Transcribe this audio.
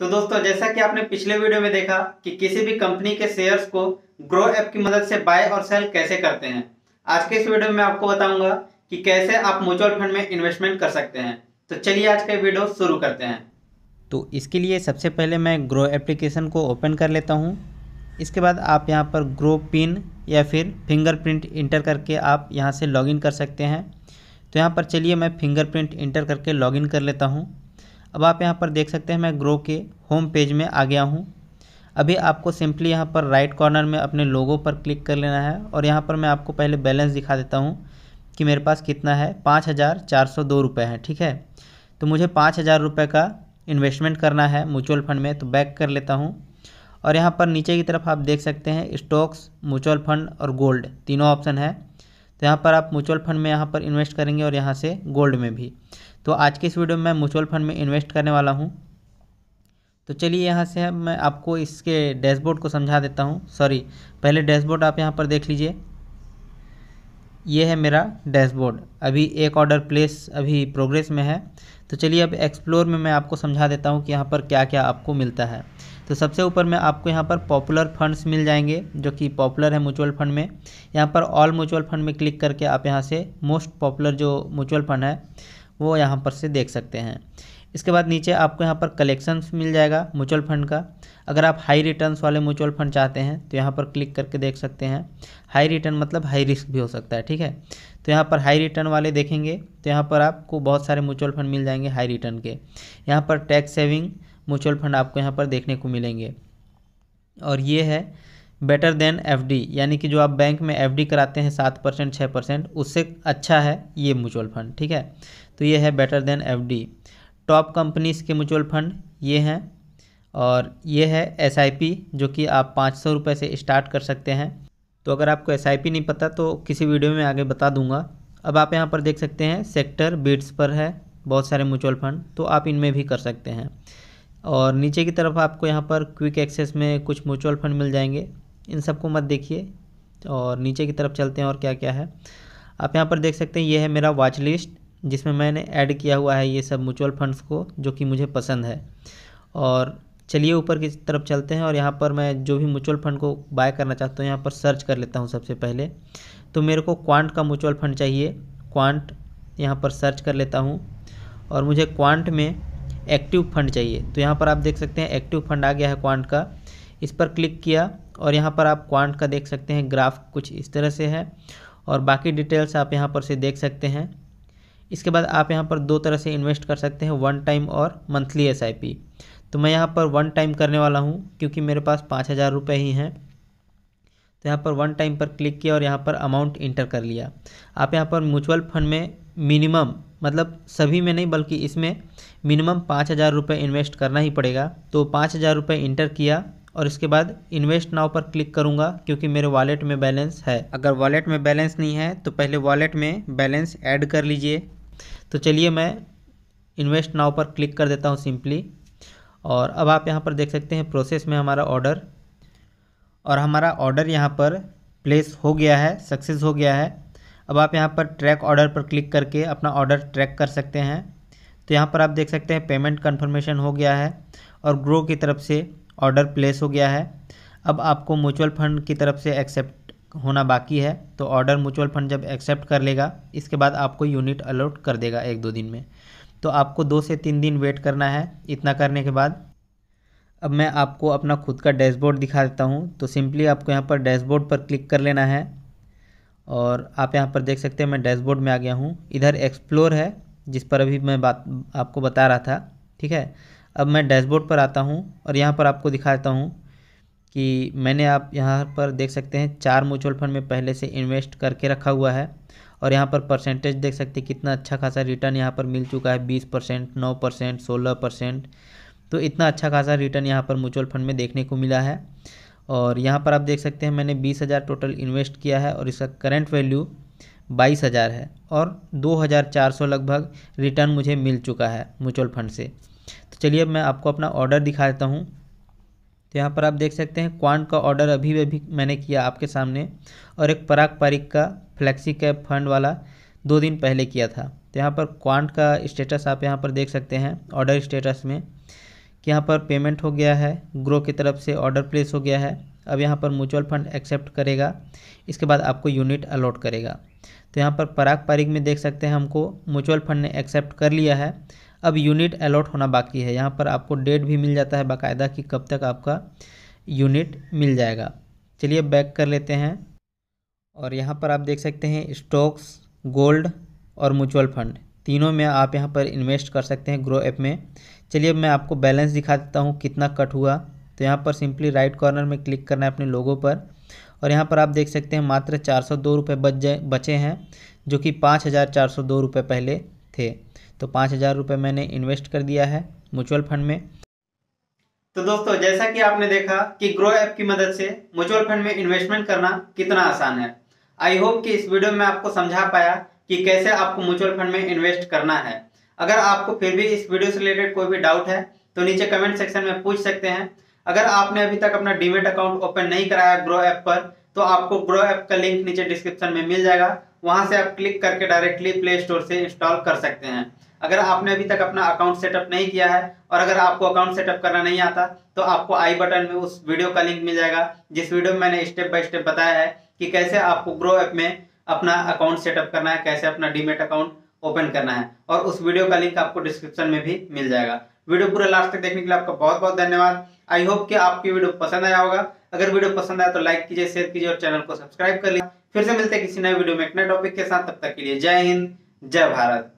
तो दोस्तों जैसा कि आपने पिछले वीडियो में देखा कि किसी भी कंपनी के शेयर्स को ग्रो ऐप की मदद से बाय और सेल कैसे करते हैं आज के इस वीडियो में आपको बताऊंगा कि कैसे आप म्यूचुअल फंड में इन्वेस्टमेंट कर सकते हैं तो चलिए आज का वीडियो शुरू करते हैं तो इसके लिए सबसे पहले मैं ग्रो एप्लीकेशन को ओपन कर लेता हूँ इसके बाद आप यहाँ पर ग्रो पिन या फिर फिंगरप्रिंट इंटर करके आप यहाँ से लॉगिन कर सकते हैं तो यहाँ पर चलिए मैं फिंगरप्रिंट इंटर करके लॉगिन कर लेता हूँ अब आप यहाँ पर देख सकते हैं मैं ग्रो के होम पेज में आ गया हूँ अभी आपको सिंपली यहाँ पर राइट कॉर्नर में अपने लोगों पर क्लिक कर लेना है और यहाँ पर मैं आपको पहले बैलेंस दिखा देता हूँ कि मेरे पास कितना है पाँच हज़ार चार सौ दो रुपये है ठीक है तो मुझे पाँच हज़ार रुपये का इन्वेस्टमेंट करना है म्यूचुअल फंड में तो बैक कर लेता हूँ और यहाँ पर नीचे की तरफ आप देख सकते हैं स्टॉक्स म्यूचुअल फंड और गोल्ड तीनों ऑप्शन है तो यहाँ पर आप म्यूचुअल फंड में यहाँ पर इन्वेस्ट करेंगे और यहाँ से गोल्ड में भी तो आज के इस वीडियो में मैं म्यूचुअल फंड में इन्वेस्ट करने वाला हूँ तो चलिए यहाँ से मैं आपको इसके डैशबोर्ड को समझा देता हूँ सॉरी पहले डैशबोर्ड आप यहाँ पर देख लीजिए ये है मेरा डैशबोर्ड अभी एक ऑर्डर प्लेस अभी प्रोग्रेस में है तो चलिए अब एक्सप्लोर में मैं आपको समझा देता हूँ कि यहाँ पर क्या क्या आपको मिलता है तो सबसे ऊपर में आपको यहाँ पर पॉपुलर फंड्स मिल जाएंगे जो कि पॉपुलर है म्यूचुअल फंड में यहाँ पर ऑल म्यूचुअल फंड में क्लिक करके आप यहाँ से मोस्ट पॉपुलर जो म्यूचुअल फंड है वो यहाँ पर से देख सकते हैं इसके बाद नीचे आपको यहाँ पर कलेक्शन मिल जाएगा म्यूचुअल फंड का अगर आप हाई रिटर्न्स वाले म्यूचुअल फंड चाहते हैं तो यहाँ पर क्लिक करके देख सकते हैं हाई रिटर्न मतलब हाई रिस्क भी हो सकता है ठीक है तो यहाँ पर हाई रिटर्न वाले देखेंगे तो यहाँ पर आपको बहुत सारे म्यूचुअल फंड मिल जाएंगे हाई रिटर्न के यहाँ पर टैक्स सेविंग म्यूचुअल फंड आपको यहाँ पर देखने को मिलेंगे और ये है बेटर देन एफडी यानी कि जो आप बैंक में एफडी कराते हैं सात परसेंट छः परसेंट उससे अच्छा है ये म्यूचुअल फंड ठीक है तो ये है better than FD top companies के म्यूचुअल फंड ये हैं और ये है एस जो कि आप पाँच सौ रुपये से स्टार्ट कर सकते हैं तो अगर आपको एस नहीं पता तो किसी वीडियो में आगे बता दूंगा अब आप यहाँ पर देख सकते हैं सेक्टर बीट्स पर है बहुत सारे म्यूचुअल फंड तो आप इनमें भी कर सकते हैं और नीचे की तरफ आपको यहाँ पर क्विक एक्सेस में कुछ म्यूचुअल फंड मिल जाएंगे इन सबको मत देखिए और नीचे की तरफ चलते हैं और क्या क्या है आप यहाँ पर देख सकते हैं ये है मेरा वॉच लिस्ट जिसमें मैंने ऐड किया हुआ है ये सब म्यूचुअल फंड्स को जो कि मुझे पसंद है और चलिए ऊपर की तरफ चलते हैं और यहाँ पर मैं जो भी म्यूचुअल फंड को बाय करना चाहता हूँ यहाँ पर सर्च कर लेता हूँ सबसे पहले तो मेरे को क्वांट का म्यूचुअल फंड चाहिए क्वांट यहाँ पर सर्च कर लेता हूँ और मुझे क्वांट में एक्टिव फंड चाहिए तो यहाँ पर आप देख सकते हैं एक्टिव फंड आ गया है क्वांट का इस पर क्लिक किया और यहाँ पर आप क्वांट का देख सकते हैं ग्राफ कुछ इस तरह से है और बाकी डिटेल्स आप यहाँ पर से देख सकते हैं इसके बाद आप यहाँ पर दो तरह से इन्वेस्ट कर सकते हैं वन टाइम और मंथली एस तो मैं यहाँ पर वन टाइम करने वाला हूँ क्योंकि मेरे पास पाँच हज़ार रुपये ही हैं तो यहाँ पर वन टाइम पर क्लिक किया और यहाँ पर अमाउंट इंटर कर लिया आप यहाँ पर म्यूचुअल फंड में मिनिमम मतलब सभी में नहीं बल्कि इसमें मिनिमम पाँच हज़ार रुपये इन्वेस्ट करना ही पड़ेगा तो पाँच हज़ार रुपये इंटर किया और इसके बाद इन्वेस्ट नाव पर क्लिक करूँगा क्योंकि मेरे वॉलेट में बैलेंस है अगर वॉलेट में बैलेंस नहीं है तो पहले वॉलेट में बैलेंस ऐड कर लीजिए तो चलिए मैं इन्वेस्ट नाव पर क्लिक कर देता हूँ सिंपली और अब आप यहाँ पर देख सकते हैं प्रोसेस में हमारा ऑर्डर और हमारा ऑर्डर यहाँ पर प्लेस हो गया है सक्सेस हो गया है अब आप यहाँ पर ट्रैक ऑर्डर पर क्लिक करके अपना ऑर्डर ट्रैक कर सकते हैं तो यहाँ पर आप देख सकते हैं पेमेंट कन्फर्मेशन हो गया है और ग्रो की तरफ से ऑर्डर प्लेस हो गया है अब आपको म्यूचुअल फंड की तरफ से एक्सेप्ट होना बाकी है तो ऑर्डर म्यूचुअल फंड जब एक्सेप्ट कर लेगा इसके बाद आपको यूनिट अलॉट कर देगा एक दो दिन में तो आपको दो से तीन दिन वेट करना है इतना करने के बाद अब मैं आपको अपना खुद का डैशबोर्ड दिखा देता हूँ तो सिंपली आपको यहाँ पर डैशबोर्ड पर क्लिक कर लेना है और आप यहाँ पर देख सकते हैं मैं डैशबोर्ड में आ गया हूँ इधर एक्सप्लोर है जिस पर अभी मैं बात आपको बता रहा था ठीक है अब मैं डैशबोर्ड पर आता हूँ और यहाँ पर आपको दिखाता हूँ कि मैंने आप यहाँ पर देख सकते हैं चार म्यूचुअल फंड में पहले से इन्वेस्ट करके रखा हुआ है और यहाँ पर परसेंटेज देख सकते हैं कितना अच्छा खासा रिटर्न यहाँ पर मिल चुका है बीस परसेंट नौ परसेंट सोलह परसेंट तो इतना अच्छा खासा रिटर्न यहाँ पर म्यूचुअल फंड में देखने को मिला है और यहाँ पर आप देख सकते हैं मैंने बीस हज़ार टोटल इन्वेस्ट किया है और इसका करेंट वैल्यू बाईस हज़ार है और दो हज़ार चार सौ लगभग रिटर्न मुझे मिल चुका है म्यूचुअल फंड से तो चलिए मैं आपको अपना ऑर्डर दिखा देता हूँ तो यहाँ पर आप देख सकते हैं क्वांट का ऑर्डर अभी अभी मैंने किया आपके सामने और एक पराग पारिक का फ्लैक्सी कैप फंड वाला दो दिन पहले किया था तो यहाँ पर क्वांट का स्टेटस आप यहाँ पर देख सकते हैं ऑर्डर स्टेटस में कि यहाँ पर पेमेंट हो गया है ग्रो की तरफ से ऑर्डर प्लेस हो गया है अब यहाँ पर म्यूचुअल फंड एक्सेप्ट करेगा इसके बाद आपको यूनिट अलॉट करेगा तो यहाँ पर पराग पारिक में देख सकते हैं हमको म्यूचुअल फंड ने एक्सेप्ट कर लिया है अब यूनिट अलॉट होना बाकी है यहाँ पर आपको डेट भी मिल जाता है बाकायदा कि कब तक आपका यूनिट मिल जाएगा चलिए बैक कर लेते हैं और यहाँ पर आप देख सकते हैं स्टॉक्स गोल्ड और म्यूचुअल फंड तीनों में आप यहाँ पर इन्वेस्ट कर सकते हैं ग्रो ऐप में चलिए मैं आपको बैलेंस दिखा देता हूँ कितना कट हुआ तो यहाँ पर सिंपली राइट कॉर्नर में क्लिक करना है अपने लोगों पर और यहाँ पर आप देख सकते हैं मात्र चार सौ दो रुपये बच बचे हैं जो कि पाँच हज़ार चार सौ दो रुपये पहले थे तो पाँच हज़ार रुपये मैंने इन्वेस्ट कर दिया है म्यूचुअल फंड में तो दोस्तों जैसा कि आपने देखा कि ग्रो ऐप की मदद से म्यूचुअल फंड में इन्वेस्टमेंट करना कितना आसान है आई होप कि इस वीडियो में आपको समझा पाया कि कैसे आपको म्यूचुअल फंड में इन्वेस्ट करना है अगर आपको फिर भी इस वीडियो से रिलेटेड कोई भी डाउट है तो नीचे कमेंट सेक्शन में पूछ सकते हैं अगर आपने अभी तक अपना डीमेट अकाउंट ओपन नहीं कराया ग्रो ऐप पर तो आपको ग्रो ऐप का लिंक नीचे डिस्क्रिप्शन में मिल जाएगा वहां से आप क्लिक करके डायरेक्टली प्ले स्टोर से इंस्टॉल कर सकते हैं अगर आपने अभी तक अपना अकाउंट सेटअप नहीं किया है और अगर आपको अकाउंट सेटअप करना नहीं आता तो आपको आई बटन में उस वीडियो का लिंक मिल जाएगा जिस वीडियो में मैंने स्टेप बाय स्टेप बताया है कि कैसे आपको ग्रो ऐप में अपना अकाउंट सेटअप करना है कैसे अपना डीमेट अकाउंट ओपन करना है और उस वीडियो का लिंक आपको डिस्क्रिप्शन में भी मिल जाएगा वीडियो पूरा लास्ट तक देखने के लिए आपका बहुत बहुत धन्यवाद आई होप कि आपकी वीडियो पसंद आया होगा अगर वीडियो पसंद आया तो लाइक कीजिए शेयर कीजिए और चैनल को सब्सक्राइब कर लीजिए फिर से मिलते हैं किसी नए वीडियो में एक नए टॉपिक के साथ तब तक के लिए जय हिंद जय भारत